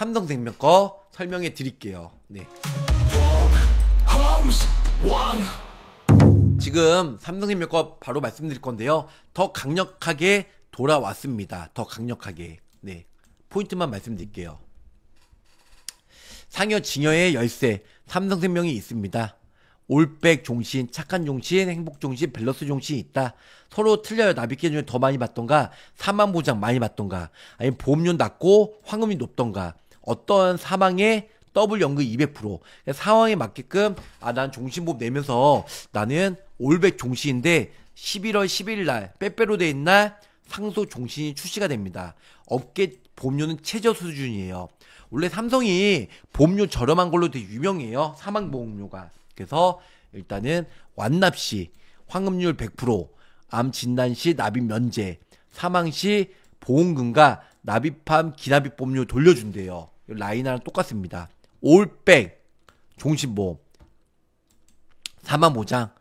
삼성생명 거 설명해 드릴게요. 네. 지금 삼성생명 거 바로 말씀드릴 건데요. 더 강력하게 돌아왔습니다. 더 강력하게. 네. 포인트만 말씀드릴게요. 상여 징여의 열쇠 삼성생명이 있습니다. 올백 종신, 착한 종신, 행복 종신, 밸런스 종신이 있다. 서로 틀려요. 나비게 중에 더 많이 봤던가 사망 보장 많이 봤던가 아니면 보험료 낮고 황금이 높던가. 어떤 사망에 더블 연금 200% 그러니까 상황에 맞게끔 아 난 종신보험 내면서 나는 올백 종신인데 11월 10일 날 빼빼로 데인 날 상소 종신이 출시가 됩니다. 업계 보험료는 최저 수준이에요. 원래 삼성이 보험료 저렴한 걸로 되게 유명해요. 사망보험료가. 그래서 일단은 완납 시 환급률 100%암 진단 시 납입 면제 사망 시 보험금과 납입함 기납입 보험료 돌려준대요. 라인하랑 똑같습니다. 올백 종신보험 사만 보장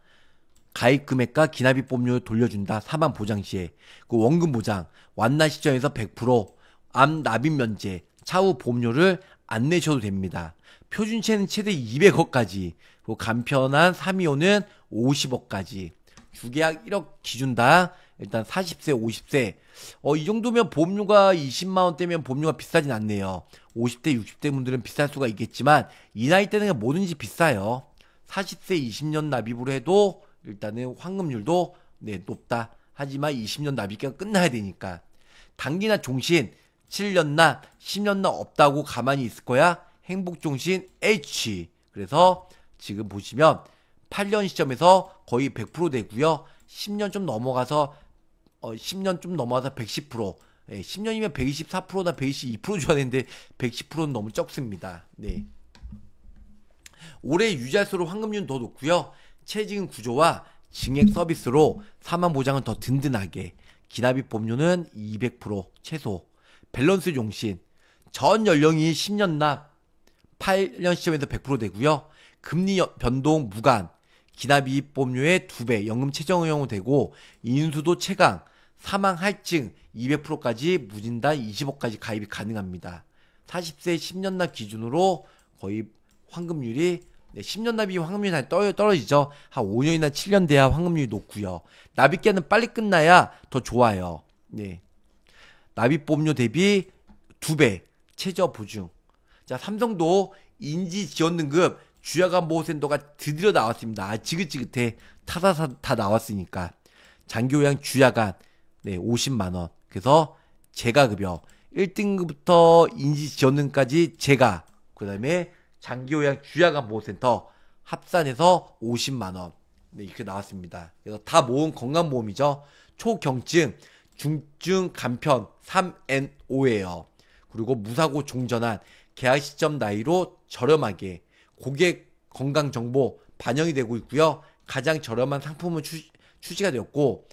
가입 금액과 기납입 보험료 돌려준다 사만 보장 시에 그 원금 보장 완납 시점에서 100%암 납입 면제 차후 보험료를 안 내셔도 됩니다. 표준체는 최대 200억까지 그 간편한 325는 50억까지 주계약 1억 기준 다 일단 40세, 50세. 어, 이 정도면 보험료가 20만원대면 보험료가 비싸진 않네요. 50대, 60대 분들은 비쌀 수가 있겠지만, 이 나이 때는 뭐든지 비싸요. 40세 20년 납입으로 해도, 일단은 환급률도, 네, 높다. 하지만 20년 납입기가 끝나야 되니까. 단기나 종신, 7년나, 10년나 없다고 가만히 있을 거야. 행복종신 H. 그래서 지금 보시면 8년 시점에서 거의 100% 되고요. 10년 좀 넘어가서 어, 10년 좀 넘어서 110%. 예, 10년이면 124%나 122% 줘야 되는데 110%는 너무 적습니다. 네. 올해 유자수로황금률더 높고요. 체증 구조와 증액 서비스로 사망 보장은 더 든든하게 기납입 보험료는 200% 최소 밸런스 용신 전 연령이 10년 납 8년 시점에서 100% 되고요. 금리 변동 무관 기납이익법료의 2배, 연금 최저 허용로 되고 인수도 최강, 사망 할증 200%까지 무진다 20억까지 가입이 가능합니다. 40세 10년 납 기준으로 거의 환급률이 10년 납이 황금률이다 떨어지죠. 한 5년이나 7년 돼야 황금률이 높고요. 납입기는 빨리 끝나야 더 좋아요. 네. 납입보험료 대비 2배 최저 보증. 자, 삼성도 인지 지원등급 주야간 보호센터가 드디어 나왔습니다. 아, 지긋지긋해. 타다사 다 나왔으니까. 장기요양 주야간, 네, 50만원. 그래서 제가 급여. 1등급부터 인지지원능까지 제가. 그 다음에 장기요양 주야간 보호센터 합산해서 50만원. 네, 이렇게 나왔습니다. 그래서 다 모은 건강보험이죠. 초경증, 중증, 간편, 3 n 5에요 그리고 무사고 종전한 계약 시점 나이로 저렴하게 고객 건강 정보 반영이 되고 있고요. 가장 저렴한 상품은 출, 시시가 되었고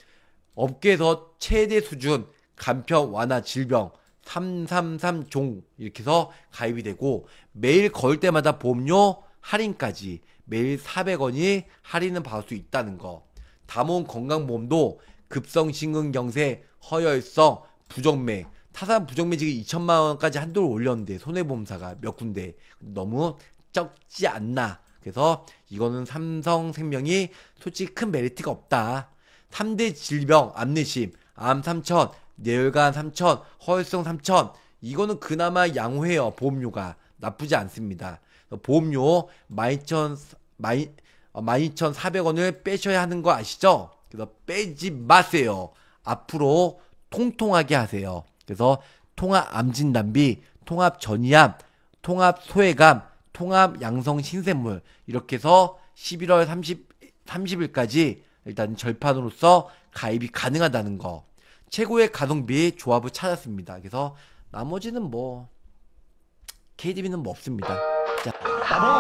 업계에서 최대 수준 간편 완화 질병 333종 이렇게 해서 가입이 되고 매일 걸 때마다 보험료 할인까지 매일 400원이 할인을 받을 수 있다는 거. 담원 건강보험도 급성 심근경색, 허혈성, 부정맥, 타산 부정맥 지금 2천만 원까지 한도를 올렸는데 손해보험사가 몇 군데 너무 적지 않나. 그래서 이거는 삼성생명이 솔직히 큰 메리트가 없다. 3대 질병, 암내심, 암 3천, 뇌혈관 3천, 허혈성 3천. 이거는 그나마 양호해요. 보험료가 나쁘지 않습니다. 보험료 12,000 12, 12,400원을 빼셔야 하는 거 아시죠? 그래서 빼지 마세요. 앞으로 통통하게 하세요. 그래서 통합 암진단비, 통합 전이암, 통합 소외감, 통합 양성 신생물 이렇게 해서 11월 30, 30일까지 일단 절판으로서 가입이 가능하다는 거 최고의 가성비 조합을 찾았습니다. 그래서 나머지는 뭐 KDB는 뭐 없습니다. 자, 바로.